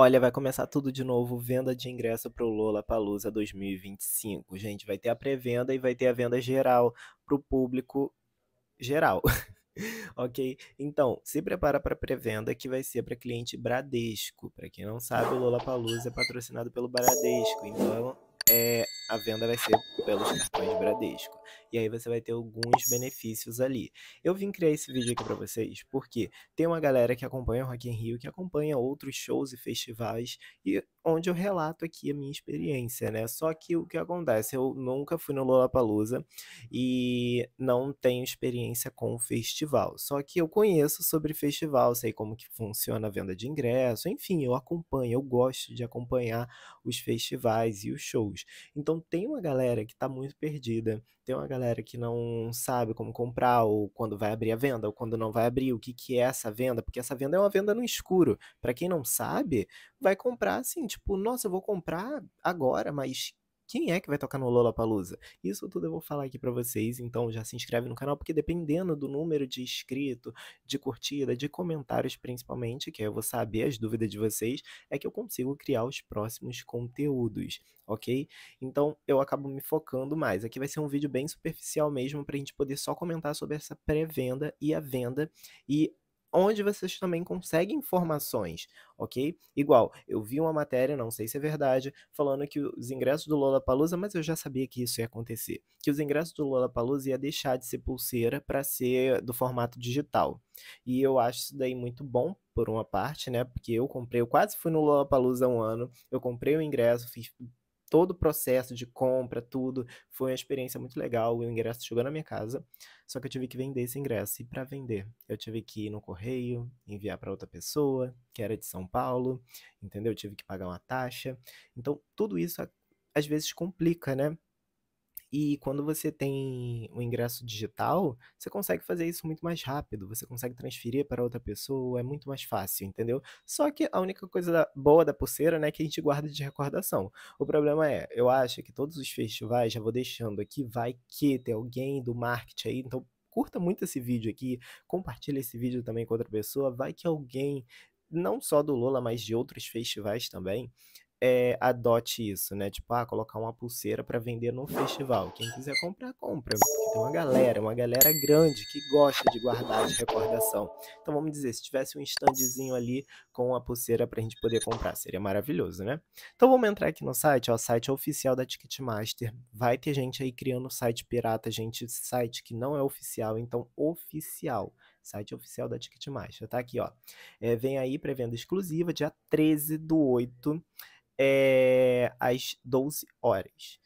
Olha, vai começar tudo de novo, venda de ingresso para o Lola Palusa 2025. Gente, vai ter a pré-venda e vai ter a venda geral para o público geral. ok? Então, se prepara para pré-venda que vai ser para cliente Bradesco. Para quem não sabe, o Lola Palusa é patrocinado pelo Bradesco. Então, é, a venda vai ser pelos cartões Bradesco e aí você vai ter alguns benefícios ali. Eu vim criar esse vídeo aqui para vocês porque tem uma galera que acompanha o Rock in Rio, que acompanha outros shows e festivais e onde eu relato aqui a minha experiência, né? Só que o que acontece, eu nunca fui no Lollapalooza e não tenho experiência com o festival. Só que eu conheço sobre festival, sei como que funciona a venda de ingresso, enfim, eu acompanho, eu gosto de acompanhar os festivais e os shows. Então tem uma galera que tá muito perdida, tem uma galera que não sabe como comprar, ou quando vai abrir a venda, ou quando não vai abrir, o que, que é essa venda, porque essa venda é uma venda no escuro. Para quem não sabe, vai comprar assim, tipo, nossa, eu vou comprar agora, mas quem é que vai tocar no Lollapalooza? Isso tudo eu vou falar aqui para vocês, então já se inscreve no canal, porque dependendo do número de inscrito, de curtida, de comentários principalmente, que eu vou saber as dúvidas de vocês, é que eu consigo criar os próximos conteúdos, ok? Então eu acabo me focando mais. Aqui vai ser um vídeo bem superficial mesmo, pra gente poder só comentar sobre essa pré-venda e a venda e onde vocês também conseguem informações, ok? Igual, eu vi uma matéria, não sei se é verdade, falando que os ingressos do Lola Palusa, mas eu já sabia que isso ia acontecer, que os ingressos do Lola Palusa ia deixar de ser pulseira para ser do formato digital. E eu acho isso daí muito bom, por uma parte, né? Porque eu comprei, eu quase fui no Lola Palusa um ano, eu comprei o ingresso, fiz todo o processo de compra, tudo, foi uma experiência muito legal. O ingresso chegou na minha casa, só que eu tive que vender esse ingresso. E para vender, eu tive que ir no correio, enviar para outra pessoa, que era de São Paulo, entendeu? Eu tive que pagar uma taxa. Então, tudo isso às vezes complica, né? E quando você tem o um ingresso digital, você consegue fazer isso muito mais rápido, você consegue transferir para outra pessoa, é muito mais fácil, entendeu? Só que a única coisa da, boa da pulseira, né, é que a gente guarda de recordação. O problema é, eu acho que todos os festivais, já vou deixando aqui, vai que tem alguém do marketing aí, então curta muito esse vídeo aqui, compartilha esse vídeo também com outra pessoa, vai que alguém não só do Lola, mas de outros festivais também, é, adote isso, né? Tipo, ah, colocar uma pulseira para vender no festival. Quem quiser comprar, compra. Porque tem uma galera, uma galera grande que gosta de guardar de recordação. Então vamos dizer, se tivesse um standzinho ali com a pulseira pra gente poder comprar, seria maravilhoso, né? Então vamos entrar aqui no site, ó, o site oficial da Ticketmaster. Vai ter gente aí criando site pirata, gente, site que não é oficial, então oficial site oficial da Ticketmaster, tá aqui, ó. É, vem aí pré-venda exclusiva, dia 13 do 8 é, às 12 horas.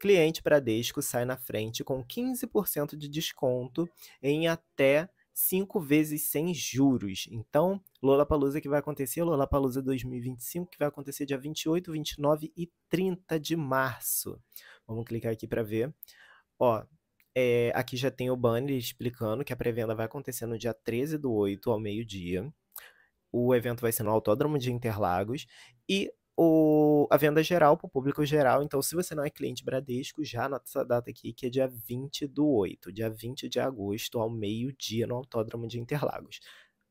Cliente Bradesco sai na frente com 15% de desconto em até 5 vezes sem juros. Então, Lollapalooza que vai acontecer, Lollapalooza 2025, que vai acontecer dia 28, 29 e 30 de março. Vamos clicar aqui para ver. Ó, é, aqui já tem o banner explicando que a pré-venda vai acontecer no dia 13 do 8 ao meio-dia. O evento vai ser no Autódromo de Interlagos. E o, a venda geral para o público geral. Então, se você não é cliente Bradesco, já anota essa data aqui, que é dia 20 do 8, dia 20 de agosto, ao meio-dia, no Autódromo de Interlagos.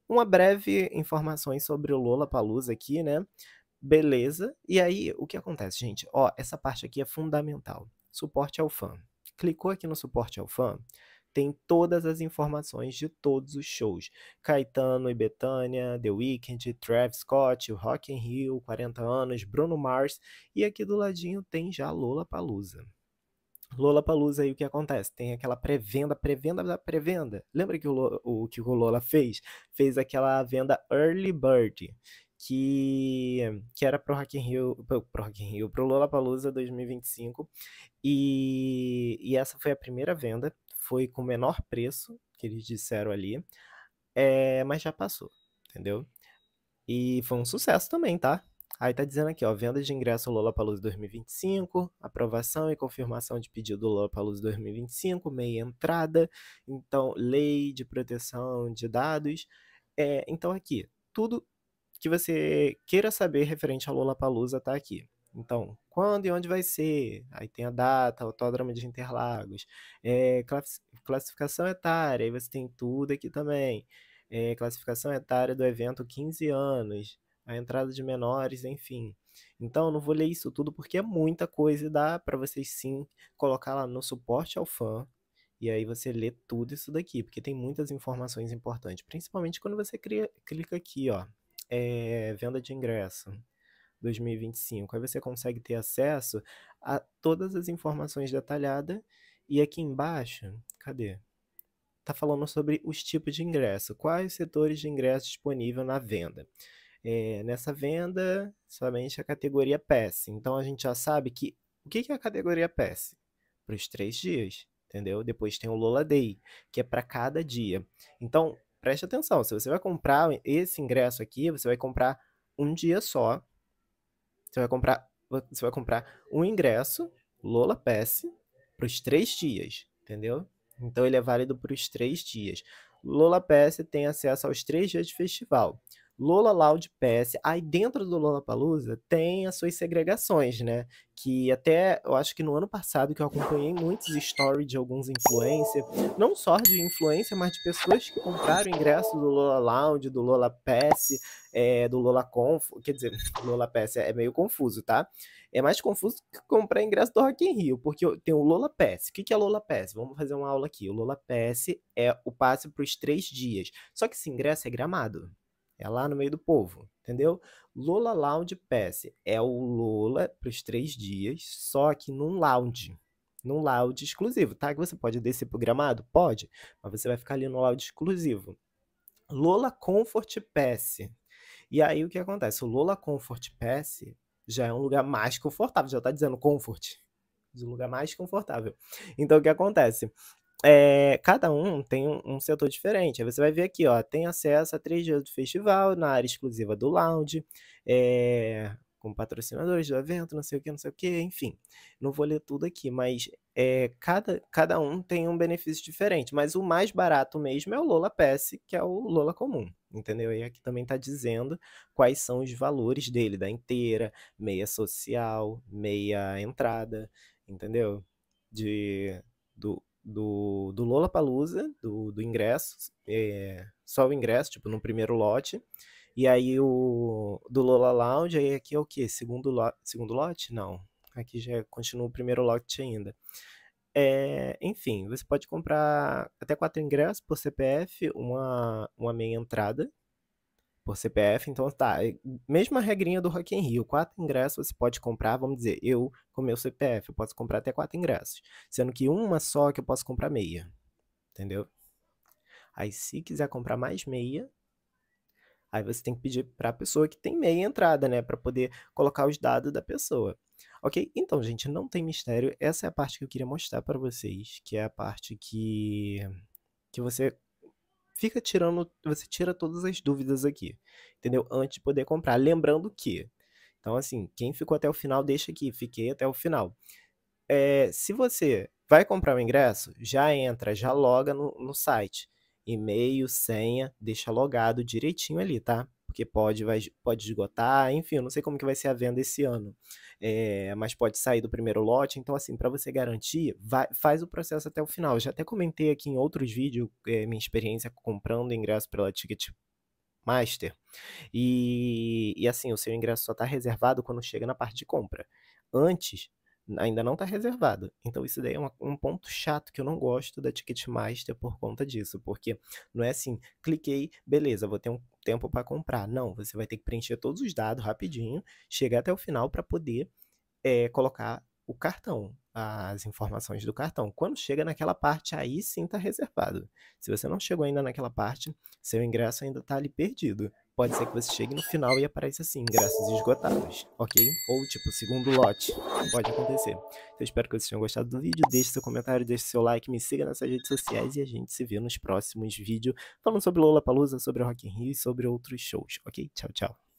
Uma breve informações sobre o Lola Palusa aqui, né? Beleza. E aí, o que acontece, gente? Ó, essa parte aqui é fundamental. Suporte ao fã. Clicou aqui no suporte ao fã, tem todas as informações de todos os shows. Caetano e Betânia, The Weeknd, Travis Scott, Rock in Rio, 40 anos, Bruno Mars e aqui do ladinho tem já Lola Palusa. Lola Palusa aí o que acontece? Tem aquela pré-venda, pré-venda da pré-venda. Lembra que o, o que o Lola fez? Fez aquela venda Early Bird que, que era pro Rock in Rio, pro, pro Rock in Rio, pro Palusa 2025. E, e essa foi a primeira venda foi com o menor preço que eles disseram ali, é, mas já passou, entendeu? E foi um sucesso também, tá? Aí tá dizendo aqui, ó, venda de ingresso Lollapalooza 2025, aprovação e confirmação de pedido Lollapalooza 2025, meia entrada, então lei de proteção de dados. É, então aqui, tudo que você queira saber referente ao Palusa tá aqui. Então, quando e onde vai ser? Aí tem a data, o autódromo de Interlagos, é, classificação etária, aí você tem tudo aqui também. É, classificação etária do evento 15 anos, a entrada de menores, enfim. Então, não vou ler isso tudo porque é muita coisa e dá para vocês sim colocar lá no suporte ao fã. E aí você lê tudo isso daqui, porque tem muitas informações importantes, principalmente quando você cria, clica aqui, ó, é, venda de ingresso. 2025. Aí você consegue ter acesso a todas as informações detalhadas. E aqui embaixo, cadê? Tá falando sobre os tipos de ingresso, quais setores de ingresso disponível na venda. É, nessa venda, somente a categoria PES. Então a gente já sabe que o que é a categoria PES? Para os três dias, entendeu? Depois tem o Lola Day, que é para cada dia. Então preste atenção, se você vai comprar esse ingresso aqui, você vai comprar um dia só você vai comprar, você vai comprar um ingresso Lola Pass para os três dias, entendeu? Então ele é válido para os três dias. Lola Pass tem acesso aos três dias de festival. Lola Loud PS. Aí dentro do Lola Palusa tem as suas segregações, né? Que até eu acho que no ano passado que eu acompanhei muitos stories de alguns influencers, não só de influência, mas de pessoas que compraram ingressos do Lola Loud, do Lola PS, é, do Lola Conf, quer dizer, Lola PS é meio confuso, tá? É mais confuso que comprar ingresso do Rock in Rio, porque tem o Lola Pass. O que é Lola Pass? Vamos fazer uma aula aqui. O Lola Pass é o passe para os três dias. Só que esse ingresso é gramado. É lá no meio do povo, entendeu? Lola Lounge Pass é o Lola para os três dias, só que num lounge. Num lounge exclusivo, tá? Que você pode descer pro gramado? Pode, mas você vai ficar ali no lounge exclusivo. Lola Comfort Pass. E aí o que acontece? O Lola Comfort Pass já é um lugar mais confortável, já tá dizendo comfort, de um lugar mais confortável. Então o que acontece? é, cada um tem um, um, setor diferente. Aí você vai ver aqui, ó, tem acesso a três dias do festival na área exclusiva do lounge, é, com patrocinadores do evento, não sei o que, não sei o que, enfim. Não vou ler tudo aqui, mas é, cada, cada um tem um benefício diferente. Mas o mais barato mesmo é o Lola Pass, que é o Lola comum, entendeu? E aqui também está dizendo quais são os valores dele, da inteira, meia social, meia entrada, entendeu? De, do, do, do Lola Palusa, do, do ingresso, é, só o ingresso, tipo, no primeiro lote. E aí o do Lola Lounge, aí aqui é o quê? Segundo, lo, segundo lote? Não. Aqui já continua o primeiro lote ainda. É, enfim, você pode comprar até quatro ingressos por CPF, uma, uma meia entrada, por CPF. Então tá, é, mesma regrinha do Rock in Rio, quatro ingressos você pode comprar, vamos dizer, eu com meu CPF, eu posso comprar até quatro ingressos, sendo que uma só que eu posso comprar meia, entendeu? Aí se quiser comprar mais meia, aí você tem que pedir para a pessoa que tem meia entrada, né, para poder colocar os dados da pessoa. OK? Então, gente, não tem mistério, essa é a parte que eu queria mostrar para vocês, que é a parte que que você fica tirando, você tira todas as dúvidas aqui, entendeu? Antes de poder comprar. Lembrando que, então assim, quem ficou até o final, deixa aqui, fiquei até o final. É, se você vai comprar o ingresso, já entra, já loga no, no site. E-mail, senha, deixa logado direitinho ali, tá? porque pode, vai, pode esgotar, enfim, eu não sei como que vai ser a venda esse ano, é, mas pode sair do primeiro lote, então assim, para você garantir, vai, faz o processo até o final. Eu já até comentei aqui em outros vídeos é, minha experiência comprando ingresso pela Ticket Master, e, e assim, o seu ingresso só está reservado quando chega na parte de compra. Antes, ainda não está reservado. Então, isso daí é uma, um ponto chato que eu não gosto da Ticketmaster por conta disso, porque não é assim, cliquei, beleza, vou ter um tempo para comprar. Não, você vai ter que preencher todos os dados rapidinho, chegar até o final para poder é, colocar o cartão as informações do cartão. Quando chega naquela parte, aí sim está reservado. Se você não chegou ainda naquela parte, seu ingresso ainda está ali perdido. Pode ser que você chegue no final e apareça assim, ingressos esgotados, ok? Ou tipo, segundo lote. Pode acontecer. Então, espero que vocês tenham gostado do vídeo. Deixe seu comentário, deixe seu like, me siga nas redes sociais e a gente se vê nos próximos vídeos falando sobre Lola Palusa, sobre Rock in Rio e sobre outros shows, ok? Tchau, tchau.